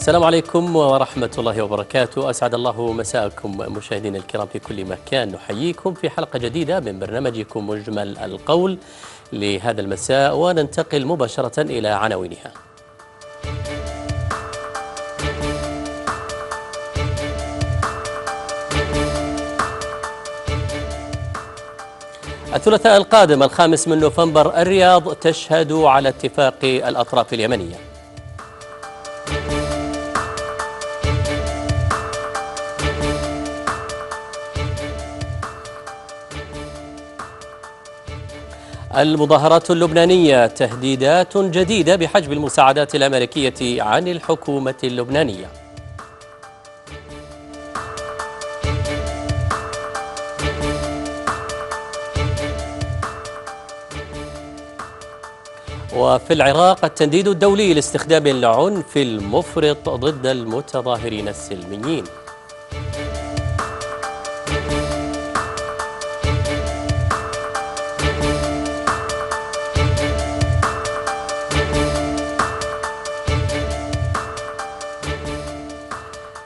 السلام عليكم ورحمة الله وبركاته أسعد الله مساءكم مشاهدينا الكرام في كل مكان نحييكم في حلقة جديدة من برنامجكم مجمل القول لهذا المساء وننتقل مباشرة إلى عناوينها الثلاثاء القادم الخامس من نوفمبر الرياض تشهد على اتفاق الأطراف اليمنيه المظاهرات اللبنانية تهديدات جديدة بحجب المساعدات الأمريكية عن الحكومة اللبنانية وفي العراق التنديد الدولي لاستخدام العنف المفرط ضد المتظاهرين السلميين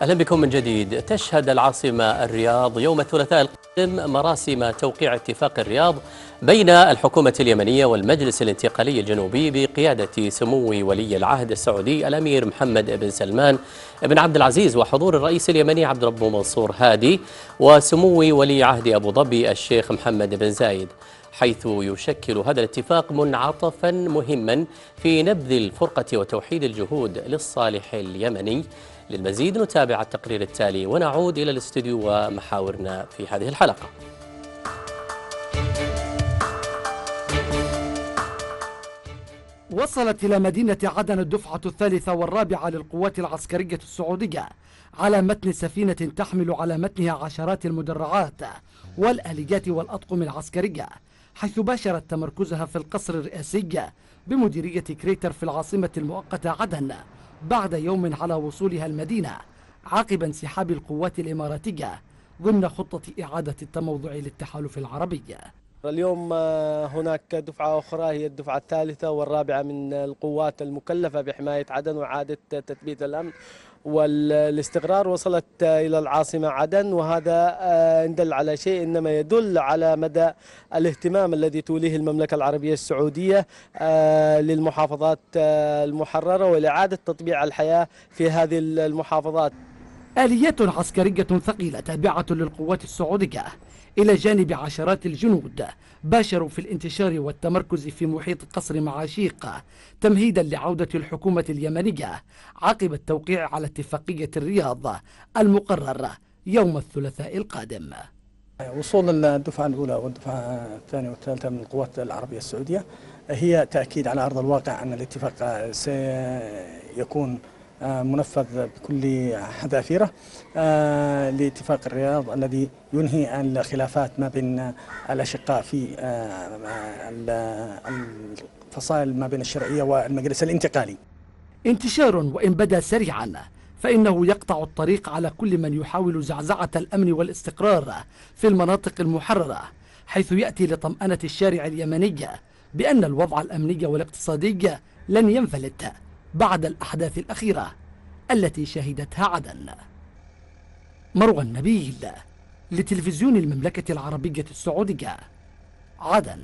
أهلا بكم من جديد تشهد العاصمة الرياض يوم الثلاثاء القادم مراسم توقيع اتفاق الرياض بين الحكومة اليمنية والمجلس الانتقالي الجنوبي بقيادة سمو ولي العهد السعودي الأمير محمد بن سلمان بن عبد العزيز وحضور الرئيس اليمني عبد رب منصور هادي وسمو ولي عهد أبو ظبي الشيخ محمد بن زايد حيث يشكل هذا الاتفاق منعطفا مهما في نبذ الفرقة وتوحيد الجهود للصالح اليمني للمزيد نتابع التقرير التالي ونعود إلى الاستديو ومحاورنا في هذه الحلقة وصلت إلى مدينة عدن الدفعة الثالثة والرابعة للقوات العسكرية السعودية على متن سفينة تحمل على متنها عشرات المدرعات والآليات والأطقم العسكرية حيث باشرت تمركزها في القصر الرئاسي بمديرية كريتر في العاصمة المؤقتة عدن بعد يوم على وصولها المدينة عقب انسحاب القوات الإماراتية ضمن خطة إعادة التموضع للتحالف العربي اليوم آه، هناك دفعة أخرى هي الدفعة الثالثة والرابعة من القوات المكلفة بحماية عدن وإعادة تثبيت الأمن والاستقرار وصلت إلى العاصمة عدن وهذا يدل آه، على شيء إنما يدل على مدى الاهتمام الذي توليه المملكة العربية السعودية آه، للمحافظات آه، المحررة ولإعادة تطبيع الحياة في هذه المحافظات آليات عسكرية ثقيلة تابعة للقوات السعودية إلى جانب عشرات الجنود باشروا في الانتشار والتمركز في محيط قصر معاشيق تمهيدا لعودة الحكومة اليمنية عقب التوقيع على اتفاقية الرياض المقرر يوم الثلاثاء القادم وصول الدفعة الأولى والدفعة الثانية والثالثة من القوات العربية السعودية هي تأكيد على أرض الواقع أن الاتفاق سيكون آه، منفذ بكل حذافيره آه، لاتفاق الرياض الذي ينهي الخلافات ما بين الاشقاء في آه، الفصائل ما بين الشرعيه والمجلس الانتقالي. انتشار وان بدا سريعا فإنه يقطع الطريق على كل من يحاول زعزعة الأمن والاستقرار في المناطق المحررة حيث يأتي لطمأنة الشارع اليمني بأن الوضع الأمني والاقتصادي لن ينفلت بعد الأحداث الأخيرة التي شهدتها عدن مروى النبيل لتلفزيون المملكة العربية السعودية عدن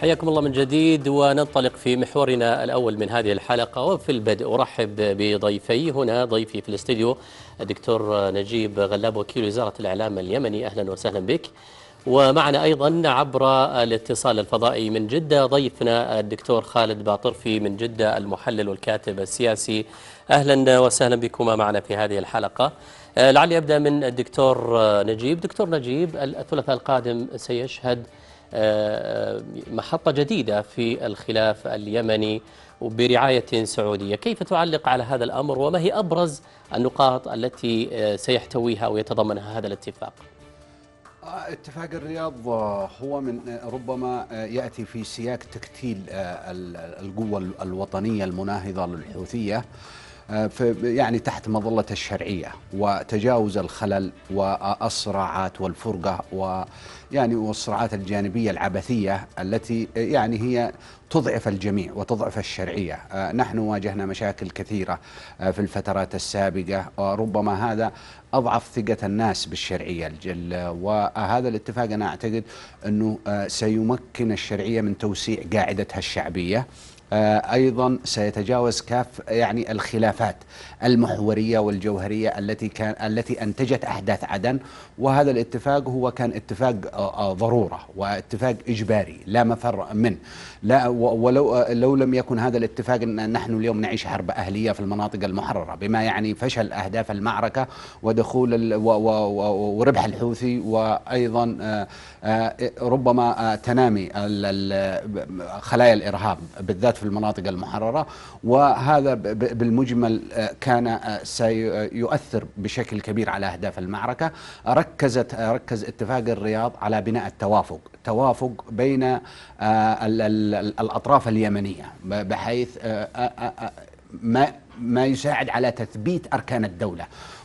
حياكم الله من جديد وننطلق في محورنا الأول من هذه الحلقة وفي البدء أرحب بضيفي هنا ضيفي في الاستديو الدكتور نجيب غلاب وكيل وزارة الإعلام اليمني أهلا وسهلا بك ومعنا أيضا عبر الاتصال الفضائي من جدة ضيفنا الدكتور خالد باطرفي من جدة المحلل والكاتب السياسي أهلا وسهلا بكما معنا في هذه الحلقة لعلي أبدأ من الدكتور نجيب دكتور نجيب الثلاثاء القادم سيشهد محطة جديدة في الخلاف اليمني برعاية سعودية كيف تعلق على هذا الأمر وما هي أبرز النقاط التي سيحتويها ويتضمنها هذا الاتفاق اتفاق الرياض هو من ربما ياتي في سياق تكتيل القوه الوطنيه المناهضه للحوثيه يعني تحت مظلة الشرعية وتجاوز الخلل والصراعات والفرقة ويعني والصراعات الجانبية العبثية التي يعني هي تضعف الجميع وتضعف الشرعية آه، نحن واجهنا مشاكل كثيرة آه، في الفترات السابقة وربما هذا أضعف ثقة الناس بالشرعية وهذا الاتفاق أنا أعتقد أنه آه، سيمكن الشرعية من توسيع قاعدتها الشعبية آه، ايضا سيتجاوز كاف يعني الخلافات المحوريه والجوهريه التي كان التي انتجت احداث عدن وهذا الاتفاق هو كان اتفاق آه، آه، ضرورة واتفاق إجباري لا مفر منه لا ولو آه، لو لم يكن هذا الاتفاق إن نحن اليوم نعيش حرب أهلية في المناطق المحررة بما يعني فشل أهداف المعركة ودخول وربح الحوثي وأيضا ربما تنامي خلايا الإرهاب بالذات في المناطق المحررة وهذا بالمجمل كان سيؤثر بشكل كبير على أهداف المعركة ركزت ركز اتفاق الرياض على بناء التوافق توافق بين آه، الأطراف اليمنية بحيث آه، آه، ما ما يساعد على تثبيت أركان الدولة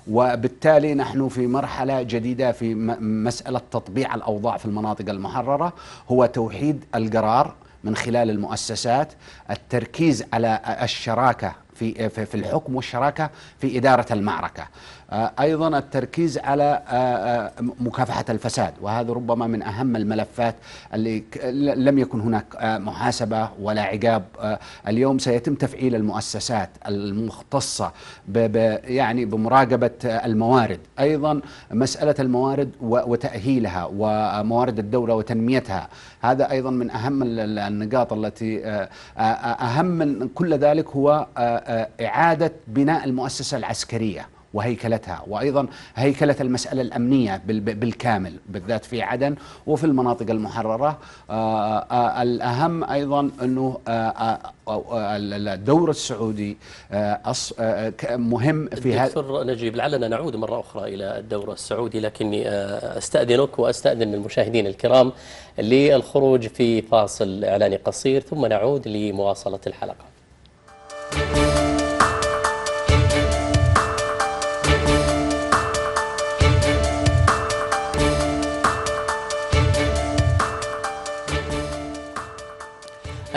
وبالتالي نحن في مرحلة جديدة في مسألة تطبيع الأوضاع في المناطق المحررة هو توحيد القرار من خلال المؤسسات التركيز على الشراكة في في الحكم والشراكة في إدارة المعركة آه، أيضا التركيز على آه، آه، مكافحة الفساد وهذا ربما من أهم الملفات اللي لم يكن هناك محاسبة ولا عقاب اليوم سيتم تفعيل المؤسسات المختصة يعني بمراقبة الموارد أيضا مسألة الموارد وتأهيلها وموارد الدولة وتنميتها هذا أيضا من أهم النقاط التي أهم من كل ذلك هو إعادة بناء المؤسسة العسكرية وهيكلتها وأيضا هيكلة المسألة الأمنية بالكامل بالذات في عدن وفي المناطق المحررة آه، آه، آه، الأهم أيضا أنه الدور السعودي مهم في هذا دكتور نجيب لعلنا نعود مرة أخرى إلى الدور السعودي لكني أستأذنك وأستأذن المشاهدين الكرام للخروج في فاصل إعلاني قصير ثم نعود لمواصلة الحلقة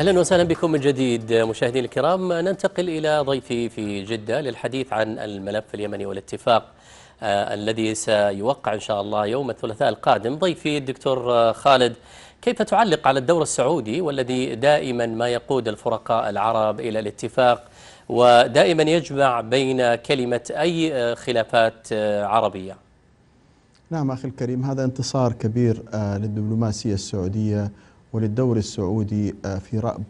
اهلا وسهلا بكم من جديد مشاهدينا الكرام ننتقل الى ضيفي في جده للحديث عن الملف اليمني والاتفاق آه الذي سيوقع ان شاء الله يوم الثلاثاء القادم ضيفي الدكتور آه، خالد كيف تعلق على الدور السعودي والذي دائما ما يقود الفرقاء العرب الى الاتفاق ودائما يجمع بين كلمه اي آه، خلافات آه، عربيه نعم اخي الكريم هذا انتصار كبير للدبلوماسيه السعوديه وللدور السعودي آه، في رأب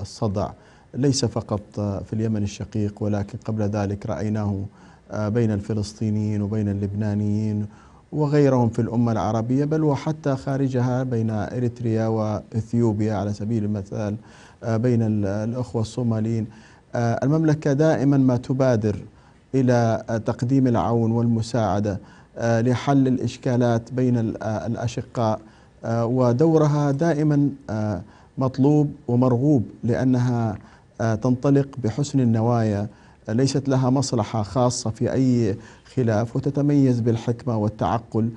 الصدع ليس فقط آه، في اليمن الشقيق ولكن قبل ذلك رأيناه آه، بين الفلسطينيين وبين اللبنانيين وغيرهم في الأمة العربية بل وحتى خارجها بين إريتريا وإثيوبيا على سبيل المثال بين الأخوة الصوماليين المملكة دائما ما تبادر إلى تقديم العون والمساعدة لحل الإشكالات بين الأشقاء آه، ودورها دائما آه، مطلوب ومرغوب لانها آه، تنطلق بحسن النوايا ليست لها مصلحه خاصه في اي خلاف وتتميز بالحكمه والتعقل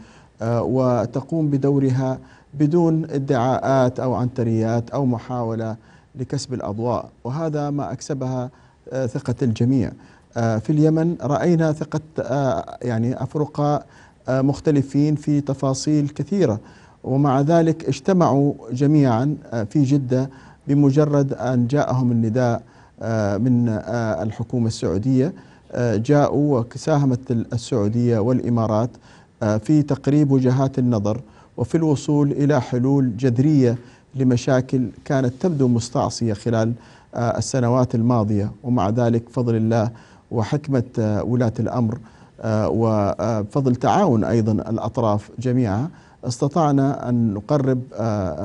وتقوم بدورها بدون ادعاءات او عنتريات او محاوله لكسب الاضواء وهذا ما اكسبها ثقه الجميع في اليمن راينا ثقه يعني افرقاء مختلفين في تفاصيل كثيره ومع ذلك اجتمعوا جميعا آه، في جدة بمجرد أن جاءهم النداء آه، من آه، الحكومة السعودية جاءوا وساهمت السعودية والإمارات في تقريب وجهات النظر وفي الوصول إلى حلول جذرية لمشاكل كانت تبدو مستعصية خلال السنوات الماضية ومع ذلك فضل الله وحكمة ولاة الأمر وفضل تعاون أيضا الأطراف جميعها استطعنا أن نقرب آه،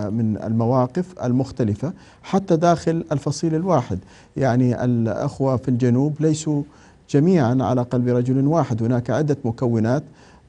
آه، من المواقف المختلفة حتى داخل الفصيل الواحد يعني الأخوة في الجنوب ليسوا جميعا على قلب رجل واحد هناك عدة مكونات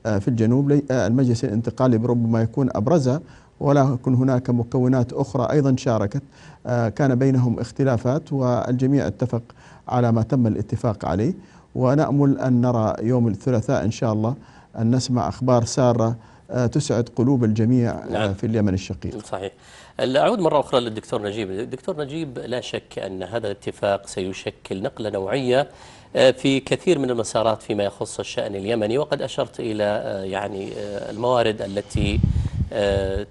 آه، في الجنوب المجلس الانتقالي ربما يكون أبرزها ولكن هناك مكونات أخرى أيضا شاركت كان بينهم اختلافات والجميع اتفق على ما تم الاتفاق عليه ونأمل أن نرى يوم الثلاثاء إن شاء الله أن نسمع أخبار سارة آه، تسعد قلوب الجميع آه، نعم. في اليمن الشقيق صحيح أعود مرة أخرى للدكتور نجيب الدكتور نجيب لا شك أن هذا الاتفاق سيشكل نقلة نوعية آه، في كثير من المسارات فيما يخص الشأن اليمني وقد أشرت إلى يعني الموارد التي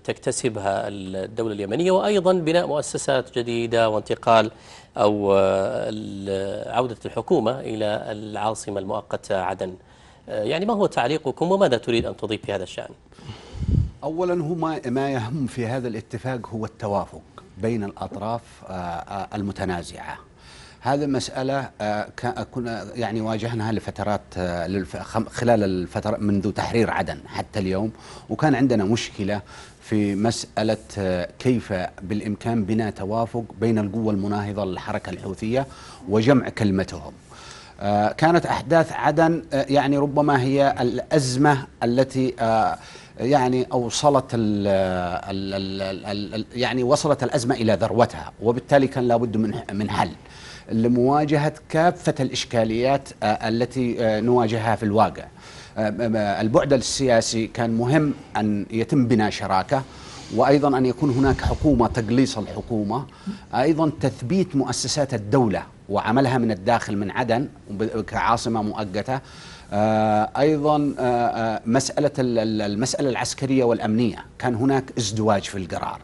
تكتسبها الدولة اليمنية وأيضا بناء مؤسسات جديدة وانتقال أو عودة الحكومة إلى العاصمة المؤقتة عدن آه، يعني ما هو تعليقكم وماذا تريد أن تضيف في هذا الشأن أولا هما ما يهم في هذا الاتفاق هو التوافق بين الأطراف آه، آه، المتنازعة هذا مسألة كنا يعني واجهناها لفترات خلال الفترة منذ تحرير عدن حتى اليوم وكان عندنا مشكلة في مسألة كيف بالإمكان بناء توافق بين القوة المناهضة للحركة الحوثية وجمع كلمتهم آه، كانت أحداث عدن آه، يعني ربما هي الأزمة التي آه، يعني أوصلت الـ الـ الـ الـ الـ يعني وصلت الأزمة إلى ذروتها وبالتالي كان لابد من من حل لمواجهة كافة الإشكاليات التي نواجهها في الواقع البعد السياسي كان مهم أن يتم بناء شراكة وأيضا أن يكون هناك حكومة تقليص الحكومة أيضا تثبيت مؤسسات الدولة وعملها من الداخل من عدن كعاصمة مؤقتة آه، أيضا آه، آه، مسألة المسألة العسكرية والأمنية كان هناك ازدواج في القرار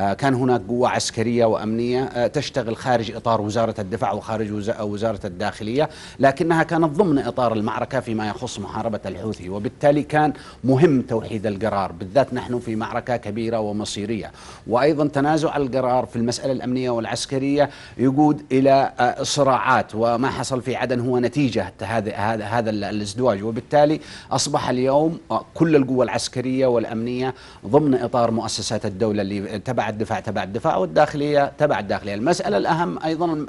آه، كان هناك قوة عسكرية وأمنية آه، تشتغل خارج إطار وزارة الدفاع وخارج وزارة الداخلية لكنها كانت ضمن إطار المعركة فيما يخص محاربة الحوثي وبالتالي كان مهم توحيد القرار بالذات نحن في معركة كبيرة ومصيرية وأيضا تنازع القرار في المسألة الأمنية والعسكرية يقود إلى آه، صراعات وما حصل في عدن هو نتيجة هذا هذا الازدواج وبالتالي أصبح اليوم كل القوة العسكرية والأمنية ضمن إطار مؤسسات الدولة اللي تبعت الدفاع تبع الدفاع والداخلية تبع الداخلية المسألة الأهم أيضا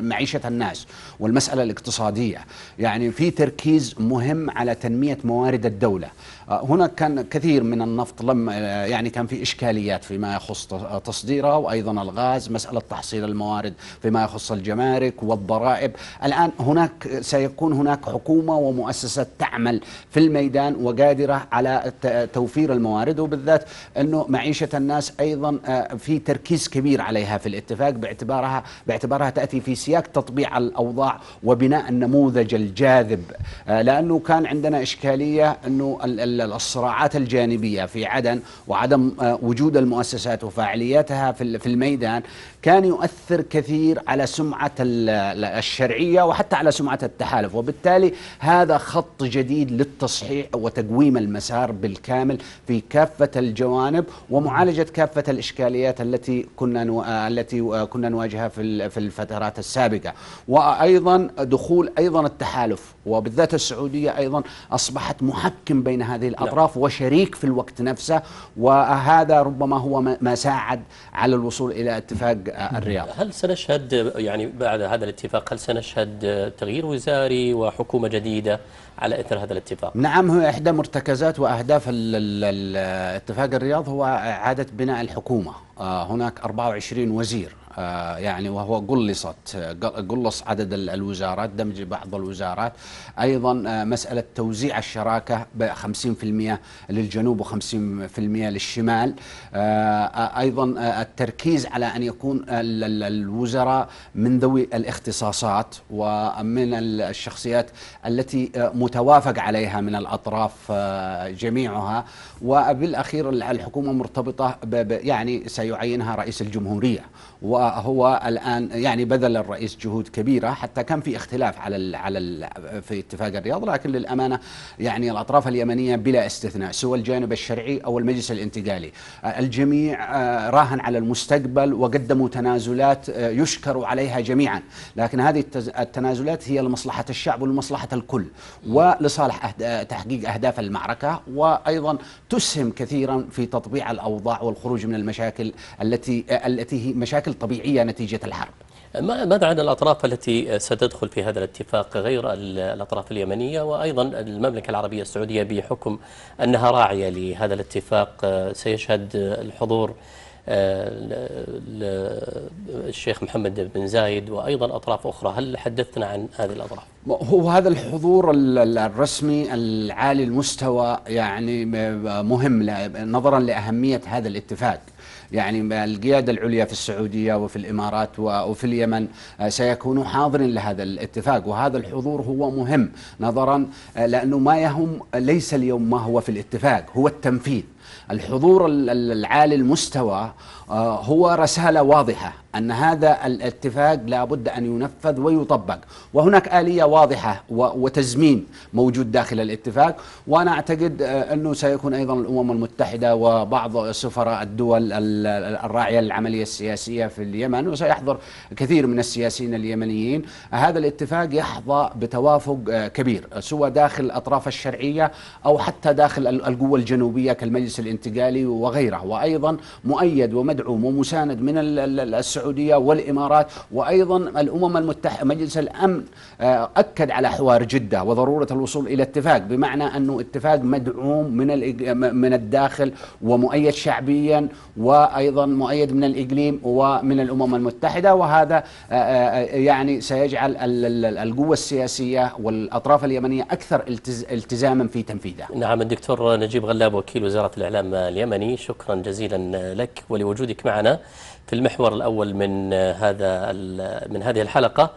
معيشة الناس والمسألة الاقتصادية يعني في تركيز مهم على تنمية موارد الدولة آه، هنا كان كثير من النفط لم آه، يعني كان في إشكاليات فيما يخص آه، تصديره وأيضا الغاز مسألة تحصيل الموارد فيما يخص الجمارك والضرائب الآن هناك سيكون هناك حكومة ومؤسسة تعمل في الميدان وقادرة على توفير الموارد وبالذات أنه معيشة الناس أيضا آه، في تركيز كبير عليها في الاتفاق باعتبارها باعتبارها تاتي في سياق تطبيع الاوضاع وبناء النموذج الجاذب آه، لانه كان عندنا اشكاليه انه الصراعات الجانبيه في عدن وعدم آه، وجود المؤسسات وفاعلياتها في الميدان كان يؤثر كثير على سمعة الشرعية وحتى على سمعة التحالف وبالتالي هذا خط جديد للتصحيح وتقويم المسار بالكامل في كافة الجوانب ومعالجة كافة الإشكاليات التي كنا نو... التي كنا نواجهها في الفترات السابقة وأيضا دخول أيضا التحالف وبالذات السعودية أيضا أصبحت محكم بين هذه الأطراف لا. نعم. وشريك في الوقت نفسه وهذا ربما هو ما ساعد على الوصول إلى اتفاق الرياض هل سنشهد يعني بعد هذا الاتفاق هل سنشهد تغيير وزاري وحكومة جديدة على اثر هذا الاتفاق. نعم هو احدى مرتكزات واهداف اتفاق الرياض هو اعاده بناء الحكومه، آه، هناك 24 وزير آه، يعني وهو قلصت آه، قلص عدد الوزارات دمج بعض الوزارات أيضا آه، مسألة توزيع الشراكة ب 50% للجنوب و50% للشمال أيضا التركيز على أن يكون الوزراء من ذوي الاختصاصات ومن الشخصيات التي متوافق عليها من الأطراف جميعها وبالأخير الحكومة مرتبطة يعني سيعينها رئيس الجمهورية وهو الان يعني بذل الرئيس جهود كبيره حتى كان في اختلاف على الـ على الـ في اتفاق الرياض لكن للامانه يعني الاطراف اليمنيه بلا استثناء سواء الجانب الشرعي او المجلس الانتقالي الجميع آه، راهن على المستقبل وقدموا تنازلات آه، يشكر عليها جميعا لكن هذه التنازلات هي لمصلحه الشعب ولمصلحه الكل ولصالح تحقيق اهداف المعركه وايضا تسهم كثيرا في تطبيع الاوضاع والخروج من المشاكل التي آه، التي هي مشاكل طبيعية نتيجة الحرب ماذا عن الأطراف التي ستدخل في هذا الاتفاق غير الأطراف اليمنية وأيضا المملكة العربية السعودية بحكم أنها راعية لهذا الاتفاق آه، سيشهد الحضور آه، الشيخ محمد بن زايد وأيضا أطراف أخرى هل حدثنا عن هذه الأطراف؟ هو هذا الحضور الرسمي العالي المستوى يعني مهم نظرا لأهمية هذا الاتفاق يعني القيادة العليا في السعودية وفي الإمارات وفي اليمن آه، سيكونوا حاضرين لهذا الاتفاق وهذا الحضور هو مهم نظرا آه، لأنه ما يهم ليس اليوم ما هو في الاتفاق هو التنفيذ الحضور العالي المستوى آه، هو رسالة واضحة أن هذا الاتفاق لابد أن ينفذ ويطبق وهناك آلية واضحة وتزمين موجود داخل الاتفاق وأنا أعتقد أنه سيكون أيضا الأمم المتحدة وبعض سفراء الدول الراعية للعملية السياسية في اليمن وسيحضر كثير من السياسيين اليمنيين هذا الاتفاق يحظى بتوافق آه، كبير سواء داخل الأطراف الشرعية أو حتى داخل القوة الجنوبية كالمجلس الانتقالي وغيره وأيضا مؤيد ومدعوم ومساند من السعودية والإمارات وأيضا الأمم المتحدة مجلس الأمن آه، أكد على حوار جدة وضرورة الوصول إلى اتفاق بمعنى أنه اتفاق مدعوم من من الداخل ومؤيد شعبيا و وأيضا مؤيد من الإقليم ومن الأمم المتحدة وهذا آه، آه، يعني سيجعل القوة السياسية والأطراف اليمنية أكثر التزاما في تنفيذها نعم الدكتور نجيب غلاب وكيل وزارة الإعلام اليمني شكرا جزيلا لك ولوجودك معنا في المحور الأول من آه، هذا من هذه الحلقة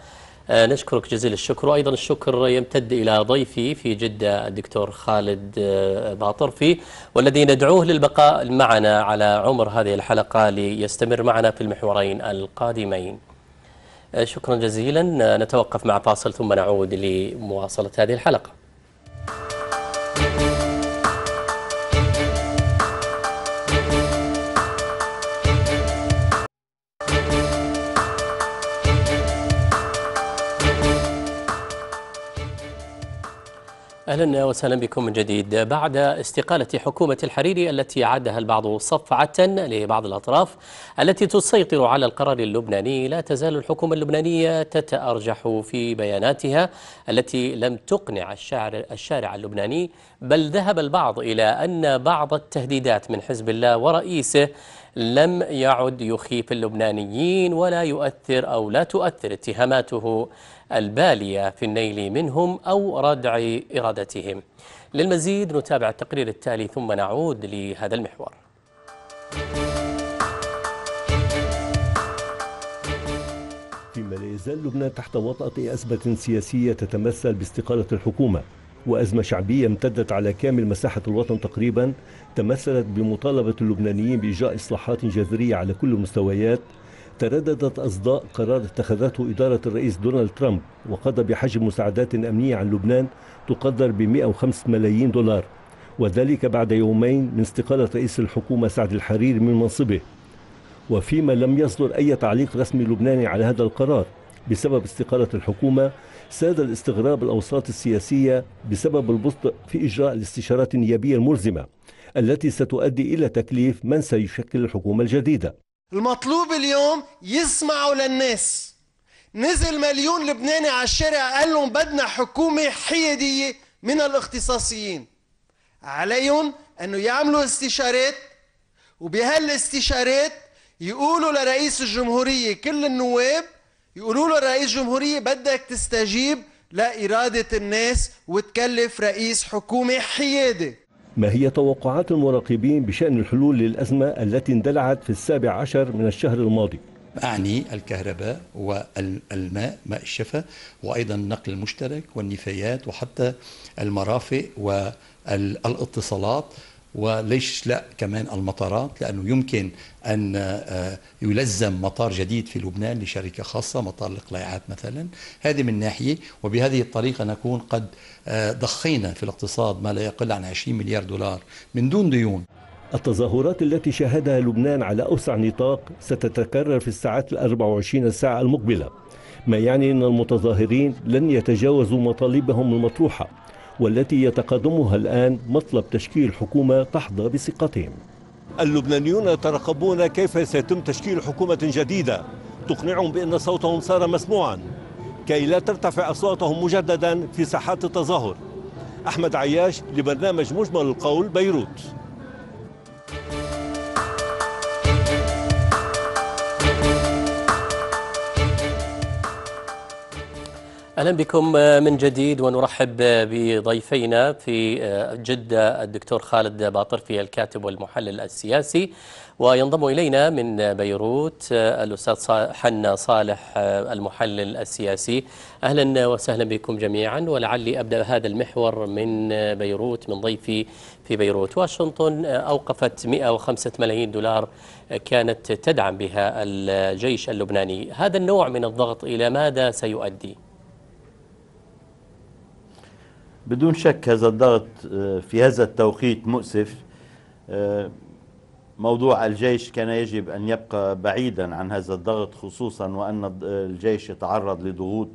آه، نشكرك جزيل الشكر وأيضا الشكر يمتد إلى ضيفي في جدة الدكتور خالد آه، باطرفي والذي ندعوه للبقاء معنا على عمر هذه الحلقة ليستمر معنا في المحورين القادمين آه، شكرا جزيلا نتوقف مع فاصل ثم نعود لمواصلة هذه الحلقة أهلا وسهلا بكم من جديد بعد استقالة حكومة الحريري التي عدها البعض صفعة لبعض الأطراف التي تسيطر على القرار اللبناني لا تزال الحكومة اللبنانية تتأرجح في بياناتها التي لم تقنع الشارع, الشارع اللبناني بل ذهب البعض إلى أن بعض التهديدات من حزب الله ورئيسه لم يعد يخيف اللبنانيين ولا يؤثر أو لا تؤثر اتهاماته البالية في النيل منهم أو ردع إرادتهم للمزيد نتابع التقرير التالي ثم نعود لهذا المحور فيما لا يزال لبنان تحت وطأة أزمة سياسية تتمثل باستقالة الحكومة وأزمة شعبية امتدت على كامل مساحة الوطن تقريبا تمثلت بمطالبة اللبنانيين بإجراء إصلاحات جذرية على كل المستويات ترددت أصداء قرار اتخذته إدارة الرئيس دونالد ترامب وقضى بحجم مساعدات أمنية عن لبنان تقدر ب 105 ملايين دولار وذلك بعد يومين من استقالة رئيس الحكومة سعد الحريري من منصبه وفيما لم يصدر أي تعليق رسمي لبناني على هذا القرار بسبب استقالة الحكومة ساد الاستغراب الأوساط السياسية بسبب البطء في إجراء الاستشارات النيابية الملزمة التي ستؤدي إلى تكليف من سيشكل الحكومة الجديدة المطلوب اليوم يسمعوا للناس نزل مليون لبناني على الشارع قال لهم بدنا حكومة حيادية من الاختصاصيين عليهم أنه يعملوا استشارات وبهالاستشارات يقولوا لرئيس الجمهورية كل النواب يقولوا له رئيس جمهورية بدك تستجيب لإرادة الناس وتكلف رئيس حكومة حيادي ما هي توقعات المراقبين بشأن الحلول للأزمة التي اندلعت في السابع عشر من الشهر الماضي؟ أعني الكهرباء والماء ماء الشفا وأيضا النقل المشترك والنفايات وحتى المرافق والاتصالات وليش لا كمان المطارات لأنه يمكن أن آه، يلزم مطار جديد في لبنان لشركة خاصة مطار الإقلاعات مثلا هذه من ناحية وبهذه الطريقة نكون قد آه، ضخينا في الاقتصاد ما لا يقل عن 20 مليار دولار من دون ديون التظاهرات التي شهدها لبنان على أوسع نطاق ستتكرر في الساعات ال 24 ساعة المقبلة ما يعني أن المتظاهرين لن يتجاوزوا مطالبهم المطروحة والتي يتقدمها الآن مطلب تشكيل حكومة تحظى بثقتهم اللبنانيون يترقبون كيف سيتم تشكيل حكومة جديدة تقنعهم بأن صوتهم صار مسموعا كي لا ترتفع أصواتهم مجددا في ساحات التظاهر أحمد عياش لبرنامج مجمل القول بيروت أهلا بكم آه، من جديد ونرحب آه، بضيفينا في آه، جدة الدكتور خالد باطرفي الكاتب والمحلل السياسي وينضم إلينا من بيروت الأستاذ حنا صالح المحلل السياسي أهلا وسهلا بكم جميعا ولعلي أبدأ هذا المحور من بيروت من ضيفي في بيروت واشنطن أوقفت 105 ملايين دولار كانت تدعم بها الجيش اللبناني هذا النوع من الضغط إلى ماذا سيؤدي؟ بدون شك هذا الضغط آه، في هذا التوقيت مؤسف آه، موضوع الجيش كان يجب أن يبقى بعيدا عن هذا الضغط خصوصا وأن آه، الجيش يتعرض لضغوط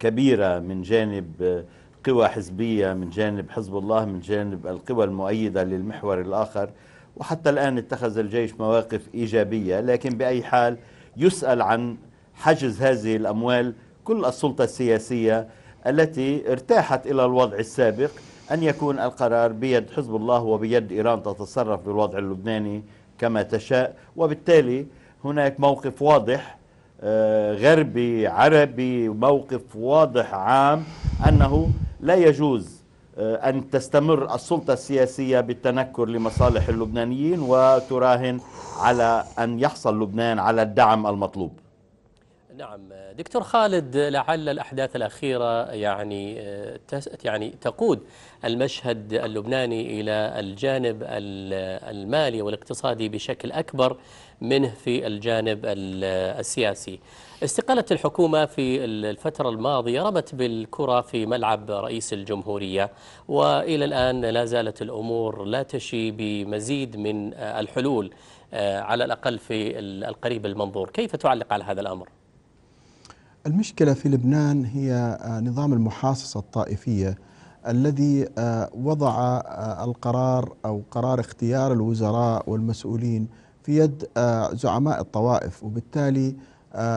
كبيرة من جانب قوى حزبية من جانب حزب الله من جانب القوى المؤيدة للمحور الآخر وحتى الآن اتخذ الجيش مواقف إيجابية لكن بأي حال يسأل عن حجز هذه الأموال كل السلطة السياسية التي ارتاحت إلى الوضع السابق أن يكون القرار بيد حزب الله وبيد إيران تتصرف بالوضع اللبناني كما تشاء وبالتالي هناك موقف واضح آه، غربي عربي موقف واضح عام أنه لا يجوز آه، أن تستمر السلطة السياسية بالتنكر لمصالح اللبنانيين وتراهن على أن يحصل لبنان على الدعم المطلوب نعم دكتور خالد لعل الأحداث الأخيرة يعني آه، يعني تقود المشهد اللبناني إلى الجانب المالي والاقتصادي بشكل أكبر منه في الجانب السياسي استقاله الحكومة في الفترة الماضية رمت بالكرة في ملعب رئيس الجمهورية وإلى الآن لا زالت الأمور لا تشي بمزيد من آه، الحلول آه، على الأقل في القريب المنظور كيف تعلق على هذا الأمر؟ المشكلة في لبنان هي آه، نظام المحاصصة الطائفية الذي آه، وضع آه، القرار أو قرار اختيار الوزراء والمسؤولين في يد زعماء الطوائف وبالتالي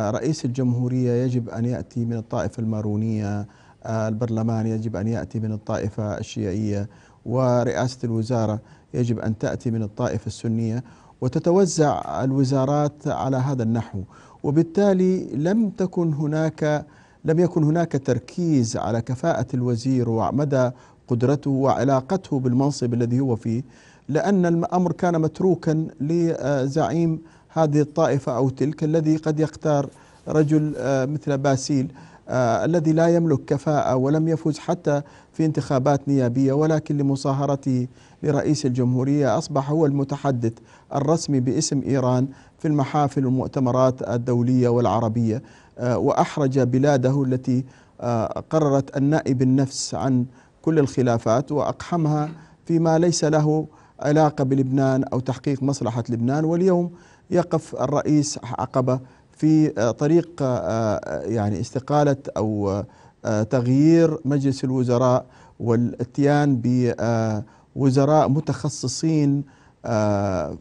رئيس الجمهورية يجب أن يأتي من الطائفة المارونية البرلمان يجب أن يأتي من الطائفة الشيعية ورئاسة الوزارة يجب أن تأتي من الطائفة السنية وتتوزع الوزارات على هذا النحو وبالتالي لم تكن هناك لم يكن هناك تركيز على كفاءة الوزير ومدى قدرته وعلاقته بالمنصب الذي هو فيه لأن الأمر كان متروكا لزعيم هذه الطائفة أو تلك الذي قد يختار رجل آه، مثل باسيل آه، الذي لا يملك كفاءة ولم يفز حتى في انتخابات نيابية ولكن لمصاهرته لرئيس الجمهورية أصبح هو المتحدث الرسمي باسم إيران في المحافل والمؤتمرات الدولية والعربية آه، وأحرج بلاده التي آه، قررت النائب النفس عن كل الخلافات وأقحمها فيما ليس له علاقة بلبنان أو تحقيق مصلحة لبنان واليوم يقف الرئيس عقبة في آه، طريق يعني استقالة أو تغيير مجلس الوزراء والاتيان بوزراء متخصصين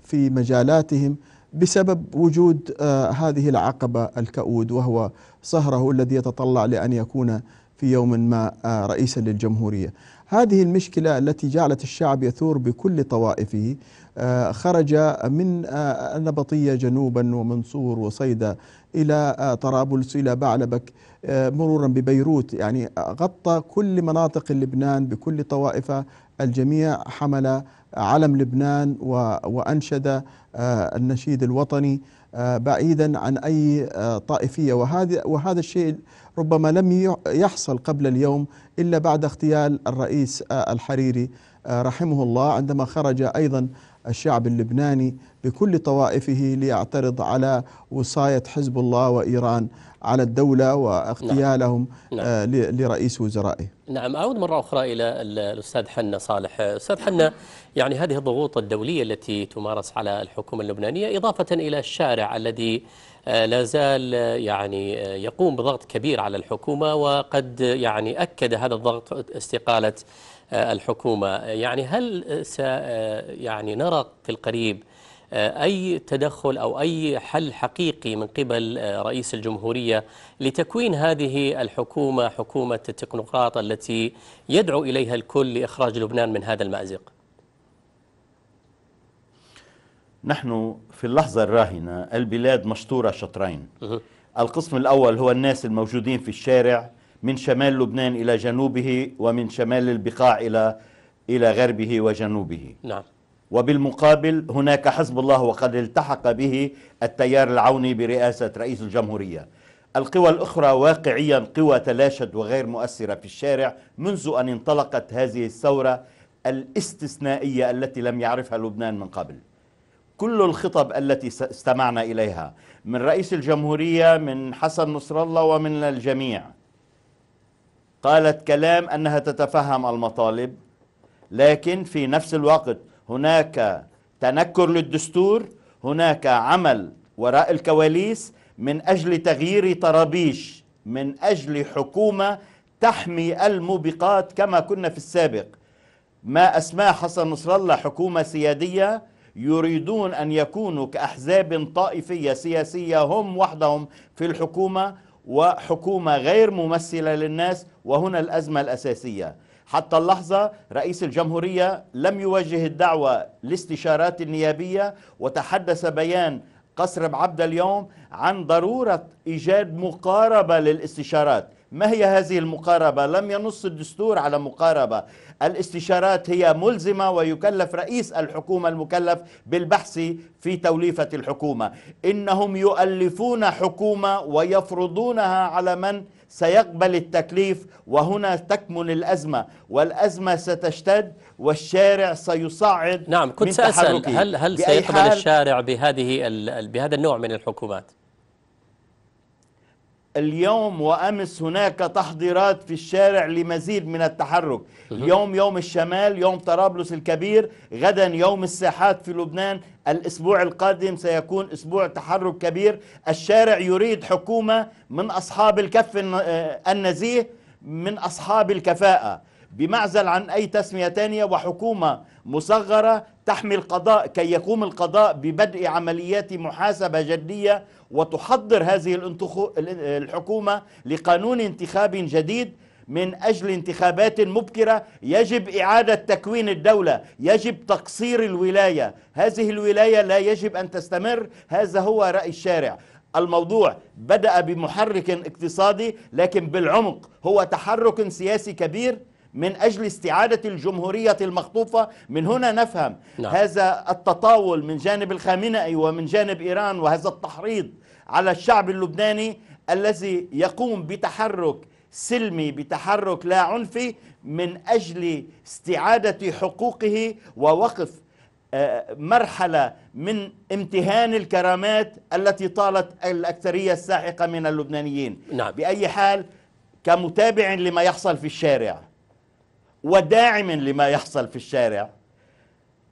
في مجالاتهم بسبب وجود آه، هذه العقبه الكؤود وهو صهره الذي يتطلع لان يكون في يوم ما آه، رئيسا للجمهوريه. هذه المشكله التي جعلت الشعب يثور بكل طوائفه آه، خرج من النبطيه جنوبا ومنصور وصيدا الى طرابلس الى بعلبك مرورا ببيروت يعني غطى كل مناطق لبنان بكل طوائفه الجميع حمل علم لبنان وأنشد آه، النشيد الوطني آه، بعيدا عن أي آه، طائفية وهذا, وهذا الشيء ربما لم يحصل قبل اليوم إلا بعد اغتيال الرئيس الحريري رحمه الله عندما خرج أيضا الشعب اللبناني بكل طوائفه ليعترض على وصاية حزب الله وإيران على الدولة نعم. واغتيالهم نعم. آه لرئيس وزرائه نعم أعود مرة أخرى إلى الأستاذ حنا صالح أستاذ حنا يعني هذه الضغوط الدولية التي تمارس على الحكومة اللبنانية إضافة إلى الشارع الذي آه، لا زال آه، يعني آه، يقوم بضغط كبير على الحكومة وقد يعني أكد هذا الضغط استقالة الحكومة يعني هل س يعني نرى في القريب آه، أي تدخل أو أي حل حقيقي من قبل آه، رئيس الجمهورية لتكوين هذه الحكومة حكومة التكنوقراط التي يدعو إليها الكل لإخراج لبنان من هذا المأزق نحن في اللحظة الراهنة البلاد مشطورة شطرين القسم الأول هو الناس الموجودين في الشارع من شمال لبنان إلى جنوبه ومن شمال البقاع إلى إلى غربه وجنوبه نعم وبالمقابل هناك حزب الله وقد التحق به التيار العوني برئاسة رئيس الجمهورية القوى الأخرى واقعيا قوى تلاشت وغير مؤثرة في الشارع منذ أن انطلقت هذه الثورة الاستثنائية التي لم يعرفها لبنان من قبل كل الخطب التي استمعنا إليها من رئيس الجمهورية من حسن نصر الله ومن الجميع قالت كلام أنها تتفهم المطالب لكن في نفس الوقت هناك تنكر للدستور هناك عمل وراء الكواليس من اجل تغيير طرابيش من اجل حكومه تحمي الموبقات كما كنا في السابق ما اسماه حسن نصر الله حكومه سياديه يريدون ان يكونوا كاحزاب طائفيه سياسيه هم وحدهم في الحكومه وحكومه غير ممثله للناس وهنا الازمه الاساسيه حتى اللحظة رئيس الجمهورية لم يوجه الدعوة لاستشارات النيابية وتحدث بيان قصر بعبد اليوم عن ضرورة إيجاد مقاربة للاستشارات ما هي هذه المقاربة؟ لم ينص الدستور على مقاربة الاستشارات هي ملزمة ويكلف رئيس الحكومة المكلف بالبحث في توليفة الحكومة إنهم يؤلفون حكومة ويفرضونها على من سيقبل التكليف وهنا تكمن الأزمة والأزمة ستشتد والشارع سيصعد نعم كنت سأسأل هل هل سيقبل الشارع بهذه بهذا النوع من الحكومات؟ اليوم وأمس هناك تحضيرات في الشارع لمزيد من التحرك اليوم يوم الشمال يوم طرابلس الكبير غدا يوم الساحات في لبنان الأسبوع القادم سيكون أسبوع تحرك كبير الشارع يريد حكومة من أصحاب الكف آه، النزيه من أصحاب الكفاءة بمعزل عن أي تسمية تانية وحكومة مصغرة تحمي القضاء كي يقوم القضاء ببدء عمليات محاسبة جدية وتحضر هذه الحكومة لقانون انتخاب جديد من أجل انتخابات مبكرة يجب إعادة تكوين الدولة يجب تقصير الولاية هذه الولاية لا يجب أن تستمر هذا هو رأي الشارع الموضوع بدأ بمحرك اقتصادي لكن بالعمق هو تحرك سياسي كبير من أجل استعادة الجمهورية المخطوفة من هنا نفهم نعم. هذا التطاول من جانب الخامنئي ومن جانب إيران وهذا التحريض على الشعب اللبناني الذي يقوم بتحرك سلمي بتحرك لا عنفي من أجل استعادة حقوقه ووقف آه، مرحلة من امتهان الكرامات التي طالت الأكثرية الساحقة من اللبنانيين نعم. بأي حال كمتابع لما يحصل في الشارع وداعم لما يحصل في الشارع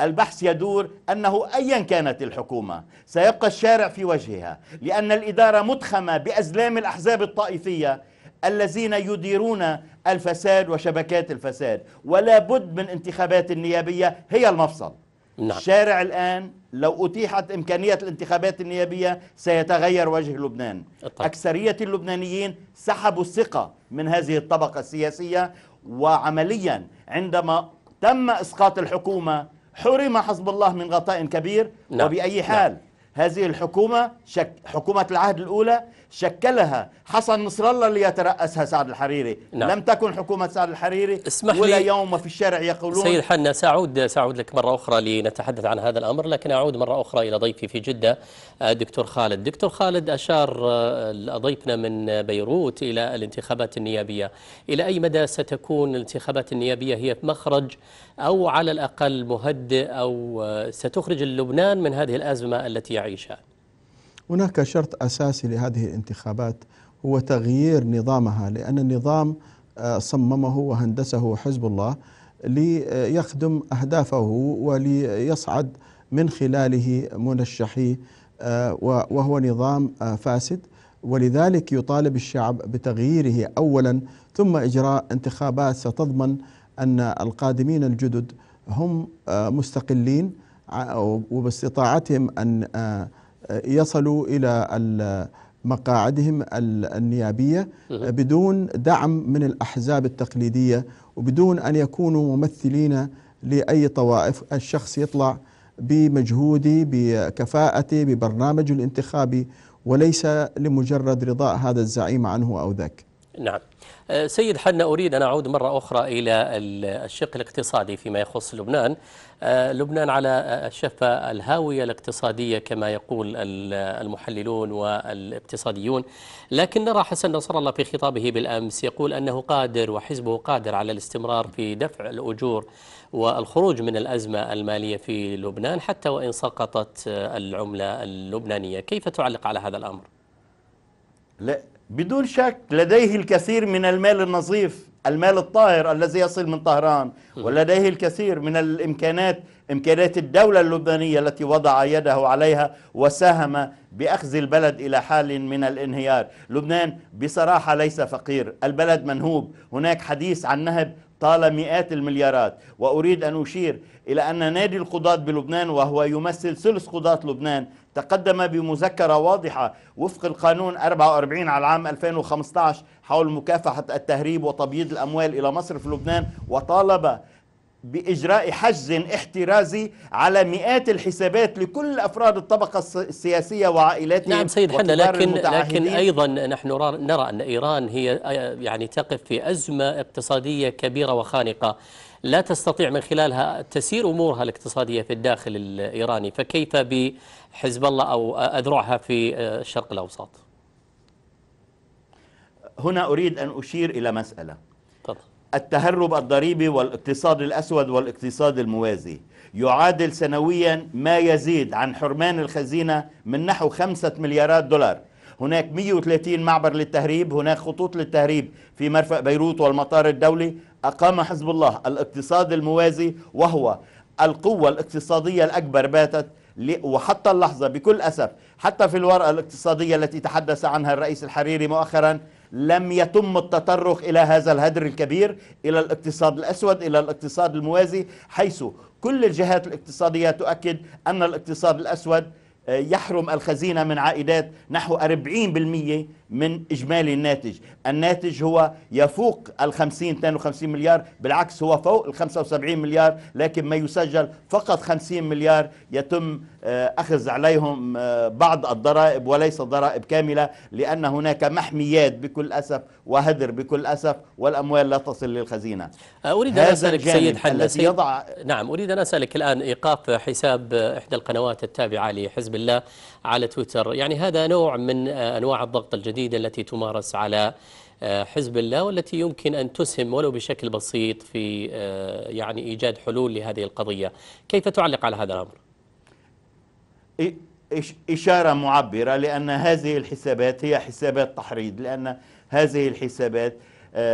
البحث يدور انه ايا كانت الحكومه سيبقى الشارع في وجهها لان الاداره متخمه بازلام الاحزاب الطائفيه الذين يديرون الفساد وشبكات الفساد ولا بد من انتخابات النيابيه هي المفصل نعم. الشارع الان لو اتيحت امكانيه الانتخابات النيابيه سيتغير وجه لبنان طيب. اكثريه اللبنانيين سحبوا الثقه من هذه الطبقه السياسيه وعمليا عندما تم اسقاط الحكومه حرم حزب الله من غطاء كبير نعم. وباي نعم. حال نعم. هذه الحكومه شك حكومه العهد الاولى شكلها حسن نصر الله اللي يترأسها سعد الحريري نعم. لم تكن حكومة سعد الحريري اسمح ولا لي يوم في الشارع يقولون سيد حنا سأعود سأعود لك مرة أخرى لنتحدث عن هذا الأمر لكن أعود مرة أخرى إلى ضيفي في جدة آه، دكتور خالد دكتور خالد أشار آه، ضيفنا من بيروت إلى الانتخابات النيابية إلى أي مدى ستكون الانتخابات النيابية هي مخرج أو على الأقل مهدئ أو آه، ستخرج لبنان من هذه الأزمة التي يعيشها هناك شرط اساسي لهذه الانتخابات هو تغيير نظامها لان النظام آه، صممه وهندسه حزب الله ليخدم اهدافه وليصعد من خلاله منشحي آه، وهو نظام آه، فاسد ولذلك يطالب الشعب بتغييره اولا ثم اجراء انتخابات ستضمن ان القادمين الجدد هم مستقلين وباستطاعتهم ان يصلوا إلى مقاعدهم النيابية بدون دعم من الأحزاب التقليدية وبدون أن يكونوا ممثلين لأي طوائف الشخص يطلع بمجهودي بكفاءتي ببرنامج الانتخابي وليس لمجرد رضاء هذا الزعيم عنه أو ذاك نعم أه، سيد حنا أريد أن أعود مرة أخرى إلى الشق الاقتصادي فيما يخص لبنان آه، لبنان على شفا الهاوية الاقتصادية كما يقول المحللون والاقتصاديون لكن نرى حسن نصر الله في خطابه بالأمس يقول أنه قادر وحزبه قادر على الاستمرار في دفع الأجور والخروج من الأزمة المالية في لبنان حتى وإن سقطت العملة اللبنانية كيف تعلق على هذا الأمر؟ لا بدون شك لديه الكثير من المال النظيف المال الطاهر الذي يصل من طهران ولديه الكثير من الإمكانات إمكانات الدولة اللبنانية التي وضع يده عليها وساهم بأخذ البلد إلى حال من الانهيار لبنان بصراحة ليس فقير البلد منهوب هناك حديث عن نهب طال مئات المليارات وأريد أن أشير إلى أن نادي القضاة بلبنان وهو يمثل ثلث قضاة لبنان تقدم بمذكرة واضحة وفق القانون 44 على العام 2015 حول مكافحة التهريب وتبييض الأموال إلى مصر في لبنان وطالب بإجراء حجز احترازي على مئات الحسابات لكل أفراد الطبقة السياسية وعائلاتهم نعم سيد حنا لكن, لكن أيضا نحن نرى أن إيران هي آه، يعني تقف في أزمة اقتصادية كبيرة وخانقة لا تستطيع من خلالها تسير أمورها الاقتصادية في الداخل الإيراني فكيف بحزب الله أو أذرعها في آه، الشرق الأوسط هنا أريد أن أشير إلى مسألة التهرب الضريبي والاقتصاد الأسود والاقتصاد الموازي يعادل سنويا ما يزيد عن حرمان الخزينة من نحو خمسة مليارات دولار هناك 130 معبر للتهريب هناك خطوط للتهريب في مرفأ بيروت والمطار الدولي أقام حزب الله الاقتصاد الموازي وهو القوة الاقتصادية الأكبر باتت وحتى اللحظة بكل أسف حتى في الورقة الاقتصادية التي تحدث عنها الرئيس الحريري مؤخرا لم يتم التطرق إلى هذا الهدر الكبير إلى الاقتصاد الأسود إلى الاقتصاد الموازي حيث كل الجهات الاقتصادية تؤكد أن الاقتصاد الأسود آه، يحرم الخزينة من عائدات نحو 40% من إجمالي الناتج الناتج هو يفوق ال 50 52 مليار بالعكس هو فوق ال 75 مليار لكن ما يسجل فقط 50 مليار يتم آه، أخذ عليهم آه، بعض الضرائب وليس ضرائب كاملة لأن هناك محميات بكل أسف وهدر بكل أسف والأموال لا تصل للخزينة آه، أريد أن أسألك سيد حنا يضع نعم أريد أن أسألك الآن إيقاف حساب إحدى القنوات التابعة لحزب الله على تويتر يعني هذا نوع من آه، أنواع الضغط الجديدة التي تمارس على آه، حزب الله والتي يمكن أن تسهم ولو بشكل بسيط في آه، يعني إيجاد حلول لهذه القضية كيف تعلق على هذا الأمر؟ إشارة معبرة لأن هذه الحسابات هي حسابات تحريض لأن هذه الحسابات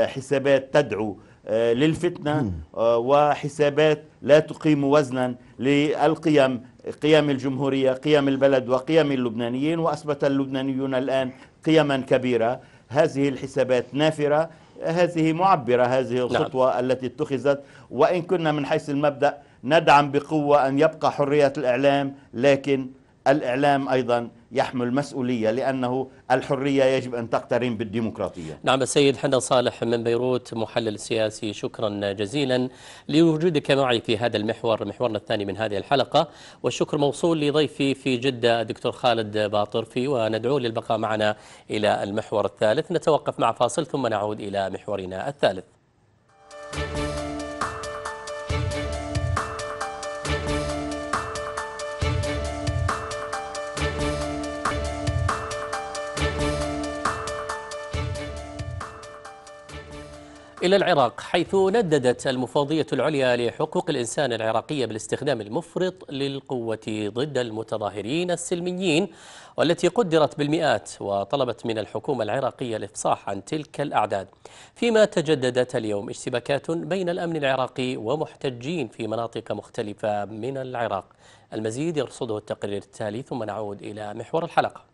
حسابات تدعو آه، للفتنة آه، وحسابات لا تقيم وزنا للقيم قيم الجمهورية قيم البلد وقيم اللبنانيين وأثبت اللبنانيون الآن قيما كبيرة هذه الحسابات نافرة هذه معبرة هذه نعم. الخطوة نعم. التي اتخذت وإن كنا من حيث المبدأ ندعم بقوة أن يبقى حرية الإعلام لكن الإعلام أيضا يحمل مسؤولية لأنه الحرية يجب أن تقترن بالديمقراطية نعم السيد حنا صالح من بيروت محلل سياسي شكرا جزيلا لوجودك معي في هذا المحور محورنا الثاني من هذه الحلقة والشكر موصول لضيفي في جدة الدكتور خالد باطرفي وندعو للبقاء معنا إلى المحور الثالث نتوقف مع فاصل ثم نعود إلى محورنا الثالث إلى العراق حيث نددت المفوضية العليا لحقوق الإنسان العراقية بالاستخدام المفرط للقوة ضد المتظاهرين السلميين والتي قدرت بالمئات وطلبت من الحكومة العراقية الإفصاح عن تلك الأعداد فيما تجددت اليوم اشتباكات بين الأمن العراقي ومحتجين في مناطق مختلفة من العراق المزيد يرصده التقرير التالي ثم نعود إلى محور الحلقة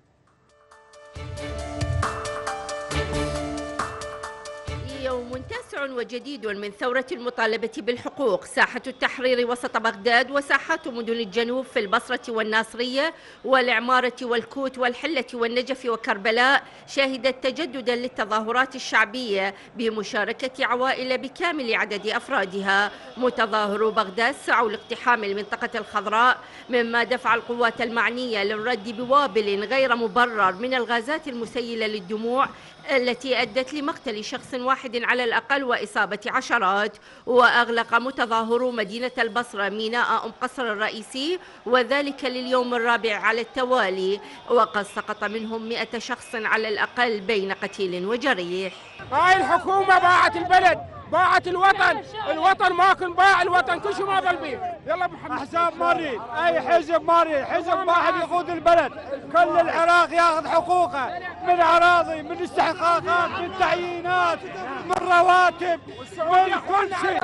وجديد من ثورة المطالبة بالحقوق ساحة التحرير وسط بغداد وساحات مدن الجنوب في البصرة والناصرية والعمارة والكوت والحلة والنجف وكربلاء شهدت تجددا للتظاهرات الشعبية بمشاركة عوائل بكامل عدد أفرادها متظاهرو بغداد سعوا لاقتحام المنطقة الخضراء مما دفع القوات المعنية للرد بوابل غير مبرر من الغازات المسيلة للدموع التي أدت لمقتل شخص واحد على الأقل وإصابة عشرات وأغلق متظاهرو مدينة البصرة ميناء أم قصر الرئيسي وذلك لليوم الرابع على التوالي وقد سقط منهم مئة شخص على الأقل بين قتيل وجريح هاي الحكومة باعت البلد باعت الوطن الوطن ما كن باع الوطن كل شيء ما ظل بيه يلا محمد احزاب ماري اي حزب ماري حزب واحد يقود البلد كل العراق ياخذ حقوقه من اراضي من استحقاقات من تعيينات من رواتب من كل شيء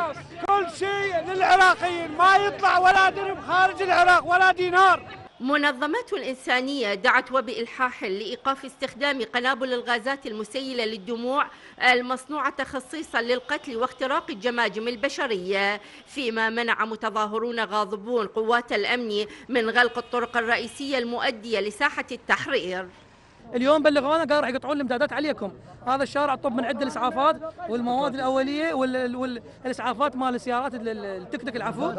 كل شيء للعراقيين ما يطلع ولا درهم خارج العراق ولا دينار منظمات إنسانية دعت وبإلحاح لإيقاف استخدام قنابل الغازات المسيلة للدموع المصنوعة خصيصا للقتل واختراق الجماجم البشرية فيما منع متظاهرون غاضبون قوات الأمن من غلق الطرق الرئيسية المؤدية لساحة التحرير اليوم بلغونا قالوا راح يقطعون الامدادات عليكم هذا الشارع طب من عده الاسعافات والمواد الاوليه والاسعافات مال السيارات التكتك العفو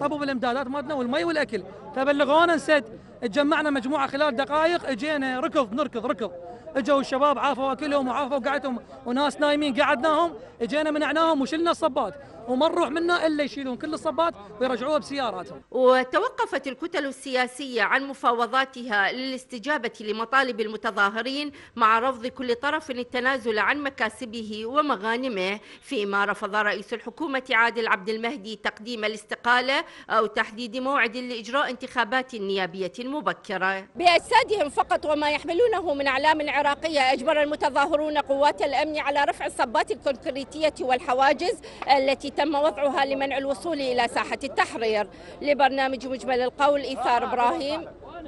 طبوا بالامدادات مالتنا والمي والاكل فبلغونا نسد تجمعنا مجموعه خلال دقائق اجينا ركض نركض ركض اجوا الشباب عافوا اكلهم وعافوا قعدتهم وناس نايمين قعدناهم اجينا منعناهم وشلنا الصبات وما نروح منا الا يشيلون كل الصبات ويرجعوها بسياراتهم. وتوقفت الكتل السياسيه عن مفاوضاتها للاستجابه لمطالب المتظاهرين مع رفض كل طرف التنازل عن مكاسبه ومغانمه فيما رفض رئيس الحكومه عادل عبد المهدي تقديم الاستقاله او تحديد موعد لاجراء انتخابات نيابيه المبكرة بأجسادهم فقط وما يحملونه من أعلام عراقية أجبر المتظاهرون قوات الأمن على رفع الصبات الكونكريتية والحواجز التي تم وضعها لمنع الوصول إلى ساحة التحرير لبرنامج مجمل القول إيثار إبراهيم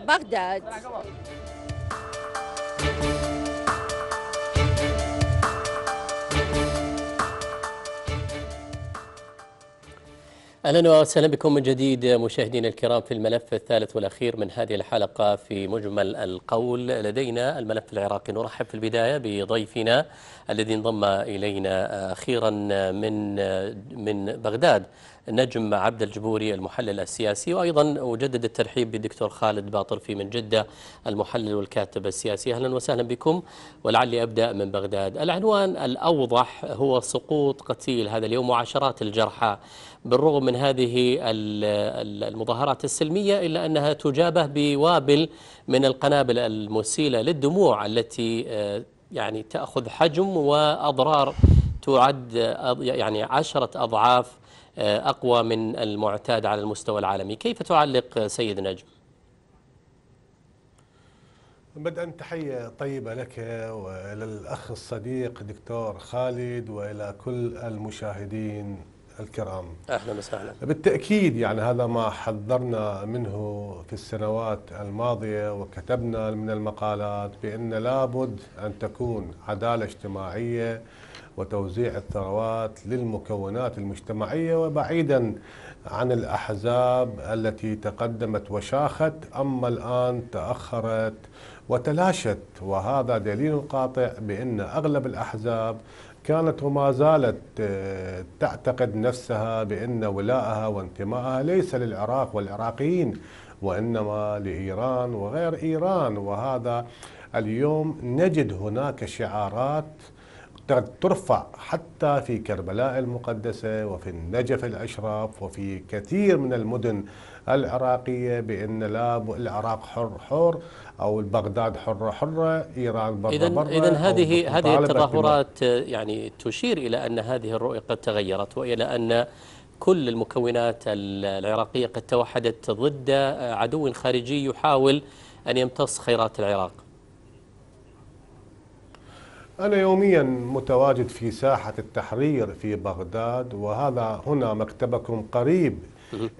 بغداد اهلا وسهلا بكم من جديد مشاهدينا الكرام في الملف الثالث والاخير من هذه الحلقه في مجمل القول لدينا الملف العراقي نرحب في البدايه بضيفنا الذي انضم الينا آه، اخيرا آه، من آه، من بغداد نجم عبد الجبوري المحلل السياسي وأيضا أجدد الترحيب بالدكتور خالد باطر في من جدة المحلل والكاتب السياسي أهلا وسهلا بكم ولعلي أبدأ من بغداد العنوان الأوضح هو سقوط قتيل هذا اليوم وعشرات الجرحى بالرغم من هذه المظاهرات السلمية إلا أنها تجابه بوابل من القنابل المسيلة للدموع التي آه، يعني تأخذ حجم وأضرار تعد يعني عشرة أضعاف أقوى من المعتاد على المستوى العالمي كيف تعلق سيد نجم؟ بدءا تحية طيبة لك وإلى الأخ الصديق دكتور خالد وإلى كل المشاهدين الكرام أهلا وسهلا بالتأكيد يعني هذا ما حذرنا منه في السنوات الماضية وكتبنا من المقالات بأن لابد أن تكون عدالة اجتماعية وتوزيع الثروات للمكونات المجتمعية وبعيدا عن الأحزاب التي تقدمت وشاخت أما الآن تأخرت وتلاشت وهذا دليل قاطع بأن أغلب الأحزاب كانت وما زالت آه، تعتقد نفسها بأن ولاءها وانتمائها ليس للعراق والعراقيين وإنما لإيران وغير إيران وهذا اليوم نجد هناك شعارات ترفع حتى في كربلاء المقدسة وفي النجف الأشرف وفي كثير من المدن العراقية بأن لا العراق حر حر أو بغداد حرة حرة إيران برة إذن إذا إذن هذه هذه التظاهرات يعني تشير إلى أن هذه الرؤية قد تغيرت وإلى أن كل المكونات العراقية قد توحدت ضد عدو خارجي يحاول أن يمتص خيرات العراق أنا يوميا متواجد في ساحة التحرير في بغداد وهذا هنا مكتبكم قريب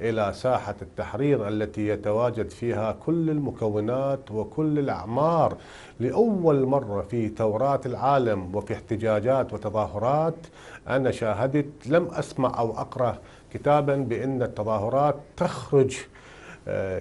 إلى ساحة التحرير التي يتواجد فيها كل المكونات وكل الأعمار لأول مرة في ثورات العالم وفي احتجاجات وتظاهرات أنا شاهدت لم أسمع أو أقرأ كتابا بأن التظاهرات تخرج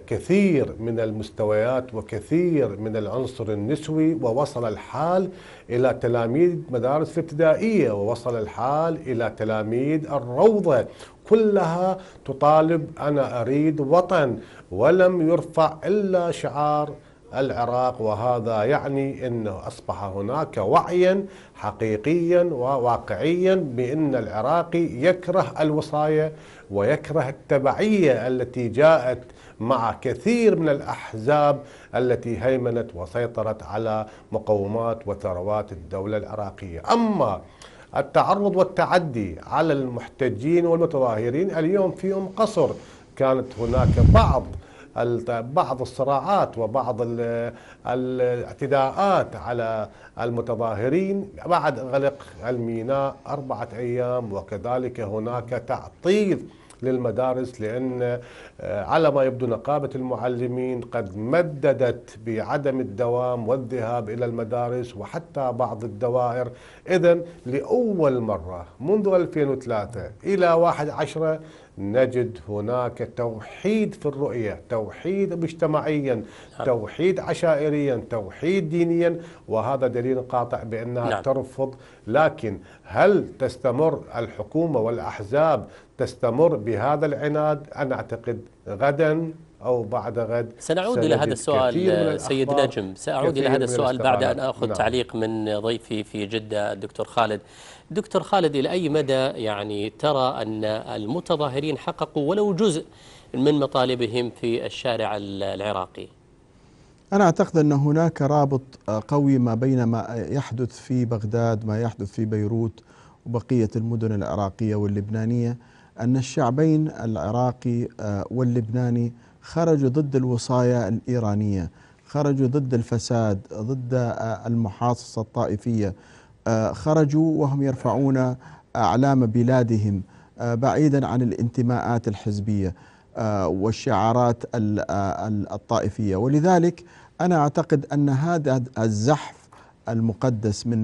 كثير من المستويات وكثير من العنصر النسوي ووصل الحال إلى تلاميذ مدارس الابتدائية ووصل الحال إلى تلاميذ الروضة كلها تطالب أنا أريد وطن ولم يرفع إلا شعار العراق وهذا يعني انه اصبح هناك وعيا حقيقيا وواقعيا بان العراقي يكره الوصايه ويكره التبعيه التي جاءت مع كثير من الأحزاب التي هيمنت وسيطرت على مقومات وثروات الدولة العراقية أما التعرض والتعدي على المحتجين والمتظاهرين اليوم فيهم قصر كانت هناك بعض بعض الصراعات وبعض الاعتداءات على المتظاهرين بعد غلق الميناء أربعة أيام وكذلك هناك تعطيل للمدارس لأن آه، على ما يبدو نقابة المعلمين قد مددت بعدم الدوام والذهاب إلى المدارس وحتى بعض الدوائر إذا لأول مرة منذ 2003 إلى 11 عشرة نجد هناك توحيد في الرؤية توحيد مجتمعيا نعم. توحيد عشائريا توحيد دينيا وهذا دليل قاطع بأنها نعم. ترفض لكن هل تستمر الحكومة والأحزاب تستمر بهذا العناد أنا أعتقد غدا أو بعد غد سنعود إلى هذا السؤال سيد نجم سأعود إلى هذا السؤال بعد أن أخذ نعم. تعليق من ضيفي في جدة الدكتور خالد دكتور خالد إلى أي مدى يعني ترى أن المتظاهرين حققوا ولو جزء من مطالبهم في الشارع العراقي أنا أعتقد أن هناك رابط قوي ما بين ما يحدث في بغداد ما يحدث في بيروت وبقية المدن العراقية واللبنانية أن الشعبين العراقي آه، واللبناني خرجوا ضد الوصايا الإيرانية خرجوا ضد الفساد ضد آه، المحاصصة الطائفية آه، خرجوا وهم يرفعون أعلام بلادهم آه، بعيدا عن الانتماءات الحزبية آه، والشعارات الطائفية ولذلك أنا أعتقد أن هذا الزحف المقدس من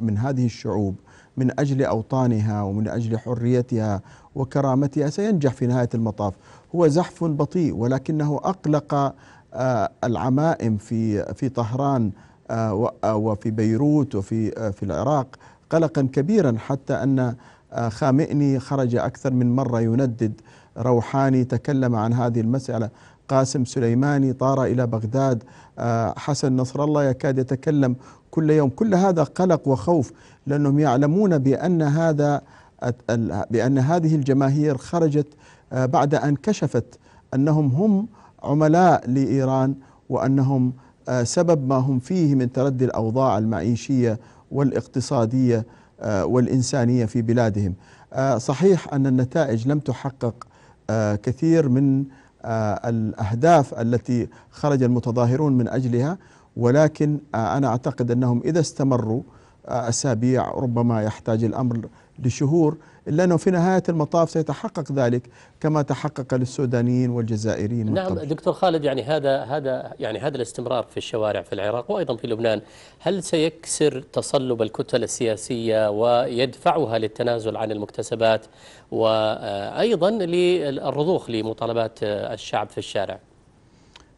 من هذه الشعوب من أجل أوطانها ومن أجل حريتها وكرامتها سينجح في نهاية المطاف هو زحف بطيء ولكنه أقلق العمائم في في طهران آه، آه، وفي بيروت وفي آه، في العراق قلقا كبيرا حتى ان خامئني خرج اكثر من مره يندد روحاني تكلم عن هذه المساله قاسم سليماني طار الى بغداد حسن نصر الله يكاد يتكلم كل يوم كل هذا قلق وخوف لانهم يعلمون بان هذا بان هذه الجماهير خرجت بعد ان كشفت انهم هم عملاء لايران وانهم آه، سبب ما هم فيه من تردي الاوضاع المعيشيه والاقتصاديه آه، والانسانيه في بلادهم. آه، صحيح ان النتائج لم تحقق كثير من الاهداف التي خرج المتظاهرون من اجلها ولكن انا اعتقد انهم اذا استمروا اسابيع ربما يحتاج الامر لشهور إلا أنه في نهاية المطاف سيتحقق ذلك كما تحقق للسودانيين والجزائريين نعم والطبع. دكتور خالد يعني هذا هذا يعني هذا الاستمرار في الشوارع في العراق وأيضا في لبنان هل سيكسر تصلب الكتل السياسية ويدفعها للتنازل عن المكتسبات وأيضا للرضوخ لمطالبات الشعب في الشارع؟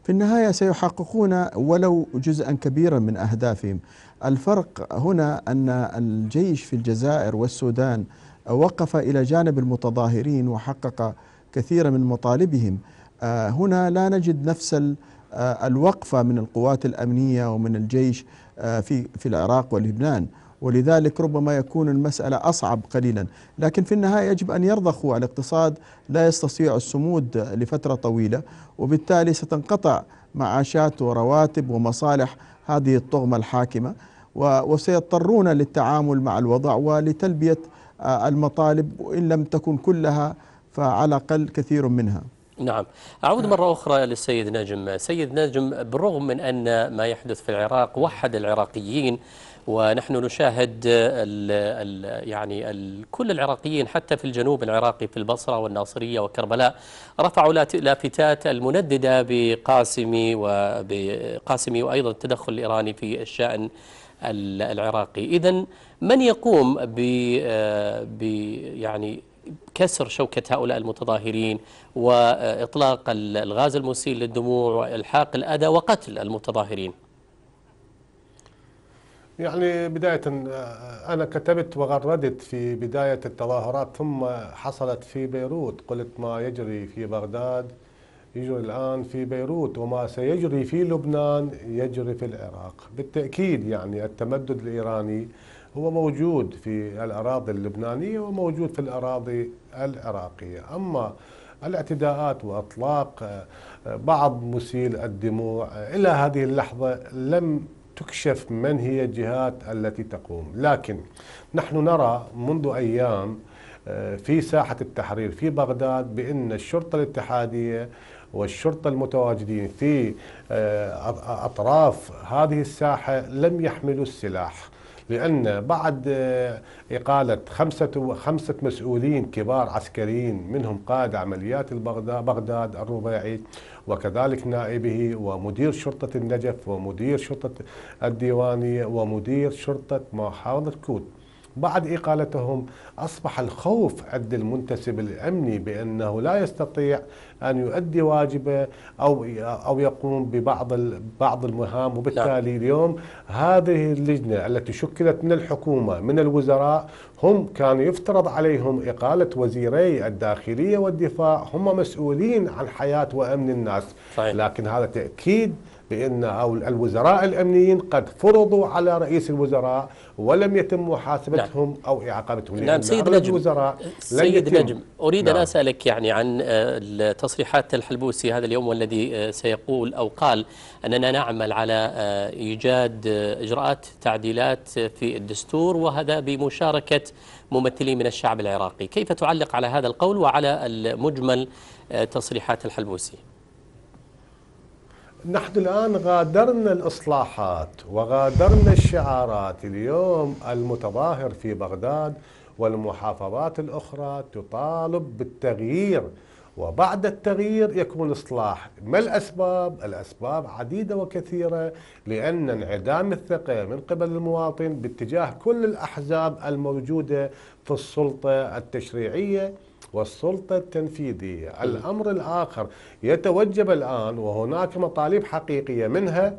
في النهايه سيحققون ولو جزءا كبيرا من اهدافهم. الفرق هنا ان الجيش في الجزائر والسودان وقف الى جانب المتظاهرين وحقق كثيرا من مطالبهم. آه، هنا لا نجد نفس آه، الوقفه من القوات الامنيه ومن الجيش آه، في في العراق ولبنان. ولذلك ربما يكون المسألة أصعب قليلا لكن في النهاية يجب أن يرضخوا الاقتصاد لا يستطيع الصمود لفترة طويلة وبالتالي ستنقطع معاشات ورواتب ومصالح هذه الطغمة الحاكمة وسيضطرون للتعامل مع الوضع ولتلبية آه، المطالب وإن لم تكن كلها فعلى الأقل كثير منها نعم أعود مرة أخرى للسيد نجم سيد نجم بالرغم من أن ما يحدث في العراق وحد العراقيين ونحن نشاهد ال ال يعني الـ كل العراقيين حتى في الجنوب العراقي في البصرة والناصرية وكربلاء رفعوا لافتات المنددة بقاسمي وبقاسمي وأيضا التدخل الإيراني في الشأن العراقي إذا من يقوم آه ب يعني كسر شوكة هؤلاء المتظاهرين وإطلاق الغاز المسيل للدموع وإلحاق الأذى وقتل المتظاهرين يعني بداية أنا كتبت وغردت في بداية التظاهرات ثم حصلت في بيروت قلت ما يجري في بغداد يجري الآن في بيروت وما سيجري في لبنان يجري في العراق بالتأكيد يعني التمدد الإيراني هو موجود في الأراضي اللبنانية وموجود في الأراضي العراقية أما الاعتداءات وإطلاق آه، بعض مسيل الدموع إلى هذه اللحظة لم تكشف من هي الجهات التي تقوم لكن نحن نرى منذ أيام آه، في ساحة التحرير في بغداد بأن الشرطة الاتحادية والشرطة المتواجدين في آه، أطراف هذه الساحة لم يحملوا السلاح لأن بعد آه، إقالة خمسة, خمسة مسؤولين كبار عسكريين منهم قائد عمليات بغداد الرباعي وكذلك نائبه ومدير شرطة النجف ومدير شرطة الديوانية ومدير شرطة محافظة كوت بعد إقالتهم أصبح الخوف عند المنتسب الأمني بأنه لا يستطيع أن يؤدي واجبه أو أو يقوم ببعض بعض المهام وبالتالي نعم. اليوم هذه اللجنة التي شكلت من الحكومة من الوزراء هم كان يفترض عليهم إقالة وزيري الداخلية والدفاع هم مسؤولين عن حياة وأمن الناس صحيح. لكن هذا تأكيد بأن أو الوزراء الأمنيين قد فرضوا على رئيس الوزراء ولم يتم محاسبتهم نعم. أو إعاقبتهم نعم لأن سيد نجم الوزراء سيد يتم. نجم أريد نعم. أن أسألك يعني عن تصريحات الحلبوسي هذا اليوم والذي سيقول أو قال أننا نعمل على إيجاد إجراءات تعديلات في الدستور وهذا بمشاركة ممثلين من الشعب العراقي كيف تعلق على هذا القول وعلى المجمل تصريحات الحلبوسي نحن الآن غادرنا الإصلاحات وغادرنا الشعارات اليوم المتظاهر في بغداد والمحافظات الأخرى تطالب بالتغيير وبعد التغيير يكون إصلاح ما الأسباب؟ الأسباب عديدة وكثيرة لأن انعدام الثقة من قبل المواطن باتجاه كل الأحزاب الموجودة في السلطة التشريعية والسلطة التنفيذية الأمر الآخر يتوجب الآن وهناك مطالب حقيقية منها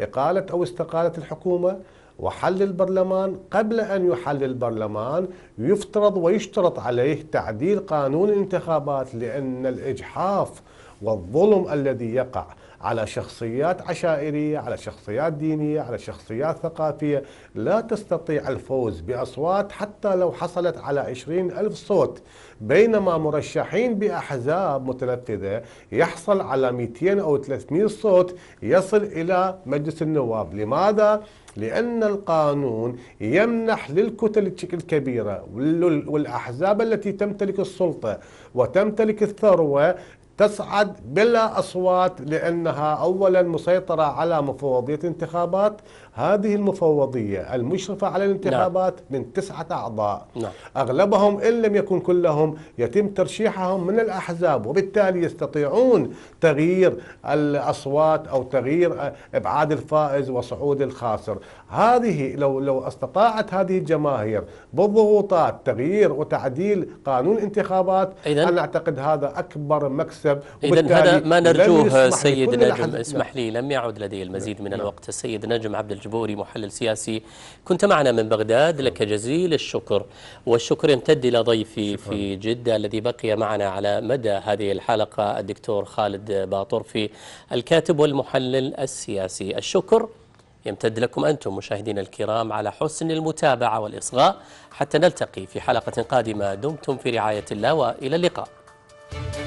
إقالة أو استقالة الحكومة وحل البرلمان قبل أن يحل البرلمان يفترض ويشترط عليه تعديل قانون الانتخابات لأن الإجحاف والظلم الذي يقع على شخصيات عشائرية على شخصيات دينية على شخصيات ثقافية لا تستطيع الفوز بأصوات حتى لو حصلت على 20 ألف صوت بينما مرشحين بأحزاب متنفذة يحصل على 200 أو 300 صوت يصل إلى مجلس النواب لماذا؟ لأن القانون يمنح للكتل الكبيرة والأحزاب التي تمتلك السلطة وتمتلك الثروة تصعد بلا أصوات لأنها أولا مسيطرة على مفوضية انتخابات هذه المفوضية المشرفة على الانتخابات نعم. من تسعة أعضاء نعم. أغلبهم إن لم يكن كلهم يتم ترشيحهم من الأحزاب وبالتالي يستطيعون تغيير الأصوات أو تغيير إبعاد الفائز وصعود الخاسر هذه لو, لو استطاعت هذه الجماهير بالضغوطات تغيير وتعديل قانون الانتخابات إذن أنا أعتقد هذا أكبر مكسب إذن هذا ما نرجوه سيد نجم اسمح لي لم يعد لدي المزيد من نعم. الوقت السيد نجم عبد الجبار الجبوري محلل سياسي كنت معنا من بغداد لك جزيل الشكر والشكر يمتد إلى ضيفي شكرا. في جدة الذي بقي معنا على مدى هذه الحلقة الدكتور خالد باطرفي الكاتب والمحلل السياسي الشكر يمتد لكم أنتم مشاهدينا الكرام على حسن المتابعة والإصغاء حتى نلتقي في حلقة قادمة دمتم في رعاية الله وإلى اللقاء